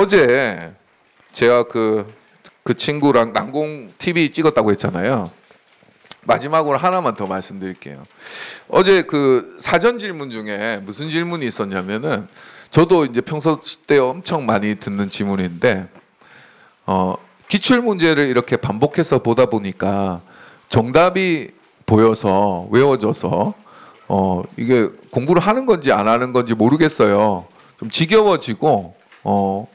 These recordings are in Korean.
어제 제가 그, 그 친구랑 난공 TV 찍었다고 했잖아요. 마지막으로 하나만 더 말씀드릴게요. 어제 그 사전 질문 중에 무슨 질문이 있었냐면은 저도 이제 평소 때 엄청 많이 듣는 질문인데 어, 기출 문제를 이렇게 반복해서 보다 보니까 정답이 보여서 외워져서 어, 이게 공부를 하는 건지 안 하는 건지 모르겠어요. 좀 지겨워지고 어,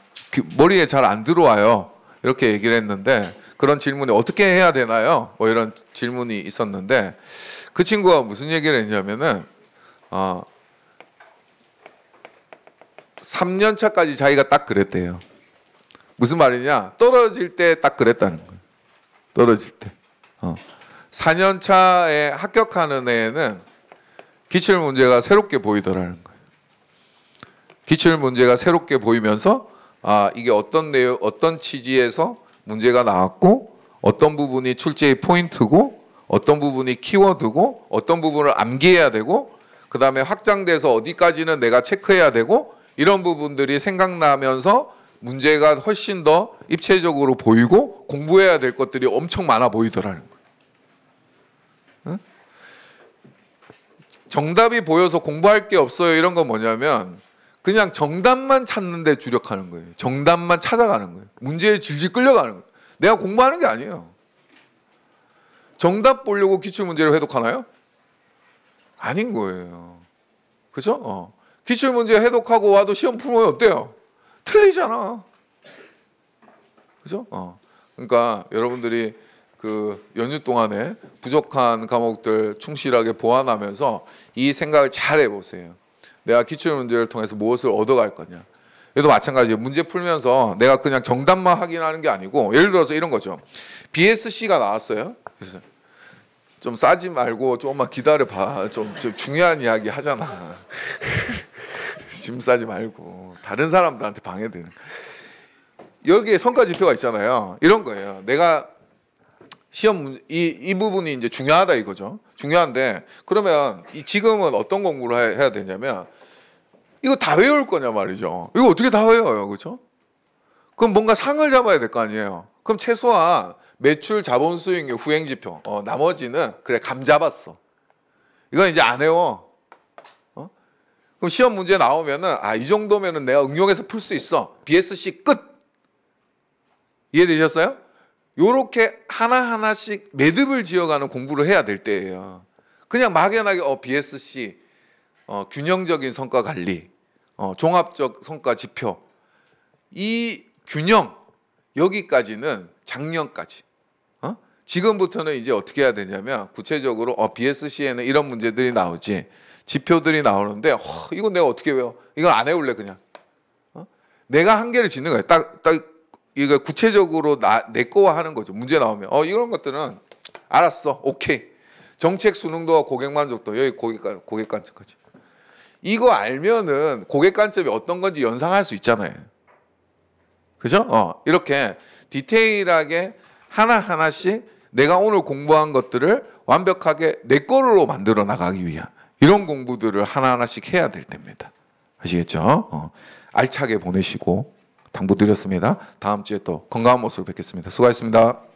머리에 잘 안 들어와요. 이렇게 얘기를 했는데 그런 질문이 어떻게 해야 되나요? 뭐 이런 질문이 있었는데 그 친구가 무슨 얘기를 했냐면은 어 3년 차까지 자기가 딱 그랬대요. 무슨 말이냐? 떨어질 때 딱 그랬다는 거예요. 떨어질 때. 어. 4년 차에 합격하는 애는 기출 문제가 새롭게 보이더라는 거예요. 기출 문제가 새롭게 보이면서 아 이게 어떤 내용, 어떤 취지에서 문제가 나왔고 어떤 부분이 출제의 포인트고 어떤 부분이 키워드고 어떤 부분을 암기해야 되고 그 다음에 확장돼서 어디까지는 내가 체크해야 되고 이런 부분들이 생각나면서 문제가 훨씬 더 입체적으로 보이고 공부해야 될 것들이 엄청 많아 보이더라는 거예요. 정답이 보여서 공부할 게 없어요. 이런 건 뭐냐면 그냥 정답만 찾는 데 주력하는 거예요. 정답만 찾아가는 거예요. 문제에 질질 끌려가는 거예요. 내가 공부하는 게 아니에요. 정답 보려고 기출문제를 해독하나요? 아닌 거예요. 그죠? 어. 기출문제 해독하고 와도 시험 풀면 어때요? 틀리잖아. 그죠? 어. 그러니까 여러분들이 그 연휴 동안에 부족한 과목들 충실하게 보완하면서 이 생각을 잘 해보세요. 내가 기출 문제를 통해서 무엇을 얻어갈 거냐. 얘도 마찬가지예요. 문제 풀면서 내가 그냥 정답만 확인하는 게 아니고 예를 들어서 이런 거죠. BSC가 나왔어요. 그래서 좀 싸지 말고 조금만 기다려 봐. 좀 중요한 이야기 하잖아. 짐 싸지 말고 다른 사람들한테 방해되는. 여기에 성과 지표가 있잖아요. 이런 거예요. 내가 시험 이, 이 부분이 이제 중요하다 이거죠. 중요한데 그러면 이 지금은 어떤 공부를 해야 되냐면 이거 다 외울 거냐 말이죠. 이거 어떻게 다 외워요, 그렇죠? 그럼 뭔가 상을 잡아야 될 거 아니에요. 그럼 최소한 매출 자본 수익률 후행 지표 어, 나머지는 그래 감 잡았어. 이건 이제 안외워 어? 그럼 시험 문제 나오면은 아 이 정도면은 내가 응용해서 풀 수 있어. BSC 끝. 이해되셨어요? 요렇게 하나하나씩 매듭을 지어가는 공부를 해야 될 때예요. 그냥 막연하게 어, BSC 어, 균형적인 성과 관리, 어, 종합적 성과 지표 이 균형 여기까지는 작년까지 어? 지금부터는 이제 어떻게 해야 되냐면 구체적으로 어, BSC에는 이런 문제들이 나오지 지표들이 나오는데 어, 이건 내가 어떻게 외워? 이건 안 해올래 그냥 어? 내가 한계를 짓는 거예요. 딱딱 이거 구체적으로 나, 내 거와 하는 거죠. 문제 나오면 어 이런 것들은 알았어, 오케이. 정책 수능도와 고객 만족도 여기 고객 고객 관점까지. 이거 알면은 고객 관점이 어떤 건지 연상할 수 있잖아요. 그죠? 어 이렇게 디테일하게 하나 하나씩 내가 오늘 공부한 것들을 완벽하게 내 거로 만들어 나가기 위한 이런 공부들을 하나 하나씩 해야 될 때입니다. 아시겠죠? 어, 알차게 보내시고. 당부드렸습니다. 다음 주에 또 건강한 모습으로 뵙겠습니다. 수고하셨습니다.